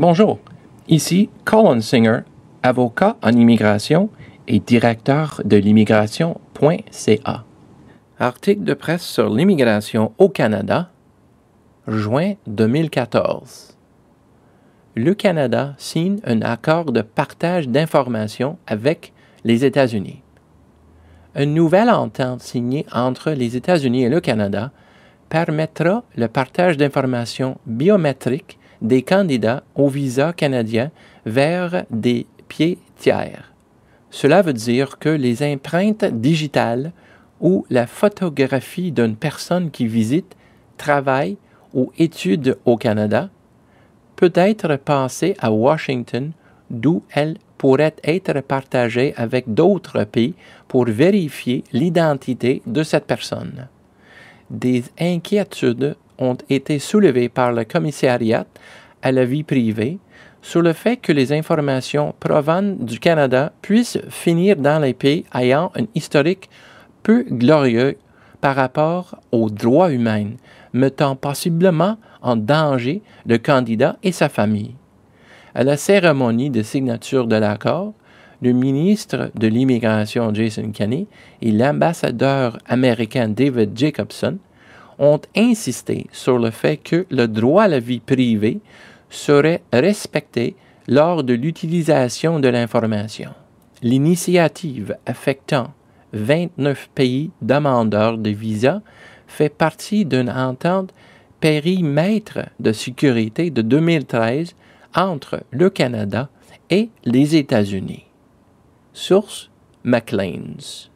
Bonjour, ici Colin Singer, avocat en immigration et directeur de l'immigration.ca. Article de presse sur l'immigration au Canada, juin 2014. Le Canada signe un accord de partage d'informations avec les États-Unis. Une nouvelle entente signée entre les États-Unis et le Canada permettra le partage d'informations biométriques des candidats au visa canadien vers des pieds tiers. Cela veut dire que les empreintes digitales ou la photographie d'une personne qui visite, travaille ou étude au Canada peut être passée à Washington, d'où elle pourrait être partagée avec d'autres pays pour vérifier l'identité de cette personne. Des inquiétudes ont été soulevés par le commissariat à la vie privée sur le fait que les informations provenant du Canada puissent finir dans les pays ayant un historique peu glorieux par rapport aux droits humains, mettant possiblement en danger le candidat et sa famille. À la cérémonie de signature de l'accord, le ministre de l'Immigration Jason Kenney et l'ambassadeur américain David Jacobson ont insisté sur le fait que le droit à la vie privée serait respecté lors de l'utilisation de l'information. L'initiative affectant 29 pays demandeurs de visas fait partie d'une entente périmètre de sécurité de 2013 entre le Canada et les États-Unis. Source Maclean's.